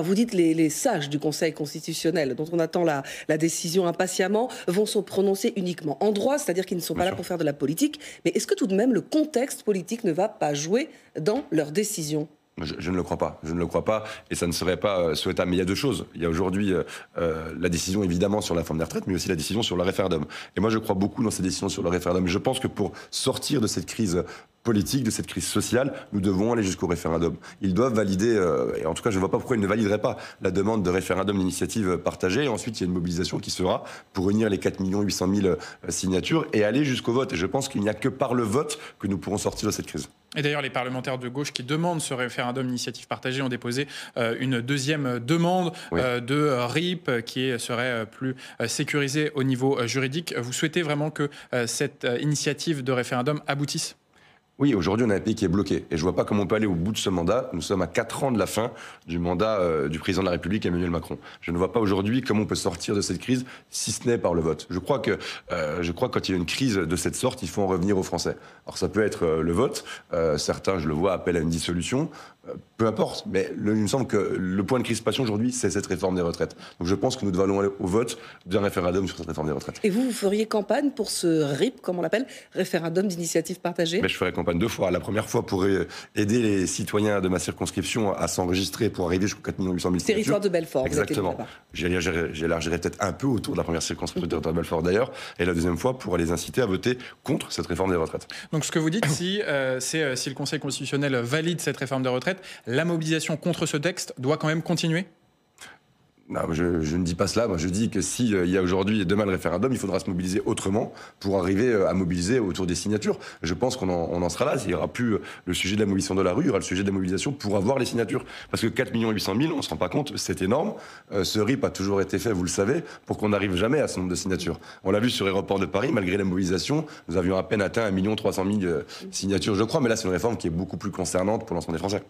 vous dites les, les sages du Conseil constitutionnel, dont on attend la, décision impatiemment, vont se prononcer uniquement en droit, c'est-à-dire qu'ils ne sont pas là pour faire de la politique. Mais est-ce que tout de même le contexte politique ne va pas jouer dans leur décision je, ne le crois pas. Je ne le crois pas, et ça ne serait pas euh, souhaitable. Mais il y a deux choses. Il y a aujourd'hui euh, euh, la décision évidemment sur la forme des retraites, mais aussi la décision sur le référendum. Et moi, je crois beaucoup dans ces décisions sur le référendum. Je pense que pour sortir de cette crise politique, de cette crise sociale, nous devons aller jusqu'au référendum. Ils doivent valider, euh, et en tout cas je ne vois pas pourquoi ils ne valideraient pas la demande de référendum d'initiative euh, partagée, et ensuite il y a une mobilisation qui sera pour unir les 4 800 000 signatures et aller jusqu'au vote. Et je pense qu'il n'y a que par le vote que nous pourrons sortir de cette crise. Et d'ailleurs, les parlementaires de gauche qui demandent ce référendum d'initiative partagée ont déposé euh, une deuxième demande de RIP qui serait plus sécurisée au niveau juridique. Vous souhaitez vraiment que cette initiative de référendum aboutisse oui, aujourd'hui, on a un pays qui est bloqué. Et je ne vois pas comment on peut aller au bout de ce mandat. Nous sommes à 4 ans de la fin du mandat euh, du président de la République, Emmanuel Macron. Je ne vois pas aujourd'hui comment on peut sortir de cette crise, si ce n'est par le vote. Je crois que, euh, je crois quand il y a une crise de cette sorte, il faut en revenir aux Français. Alors, ça peut être euh, le vote. certains, je le vois, appellent à une dissolution. Euh, peu importe, mais il me semble que le point de crispation aujourd'hui, c'est cette réforme des retraites. Donc je pense que nous devons aller au vote d'un référendum sur cette réforme des retraites. Et vous, vous feriez campagne pour ce RIP, comme on l'appelle, référendum d'initiative partagée Je ferai campagne deux fois. La première fois pour euh, aider les citoyens de ma circonscription à s'enregistrer pour arriver jusqu'aux 4 800 000 Territoire de Belfort. Exactement. J'élargirai peut-être un peu autour de la première circonscription de Belfort d'ailleurs. Et la deuxième fois pour les inciter à voter contre cette réforme des retraites. Donc ce que vous dites, si, euh, c'est si le Conseil constitutionnel valide cette réforme des retraites, la mobilisation contre ce texte doit quand même continuer non, bah, je, ne dis pas cela. Moi, je dis que s'il euh, y a aujourd'hui et demain le référendum, il faudra se mobiliser autrement pour arriver euh, à mobiliser autour des signatures. Je pense qu'on en, sera là. Il n'y aura plus euh, le sujet de la mobilisation de la rue, il y aura le sujet de la mobilisation pour avoir les signatures. Parce que 4 800 000, on ne se rend pas compte, c'est énorme. ce RIP a toujours été fait, vous le savez, pour qu'on n'arrive jamais à ce nombre de signatures. On l'a vu sur Aéroport de Paris, malgré la mobilisation, nous avions à peine atteint 1 300 000 signatures, je crois. Mais là, c'est une réforme qui est beaucoup plus concernante pour l'ensemble des Français.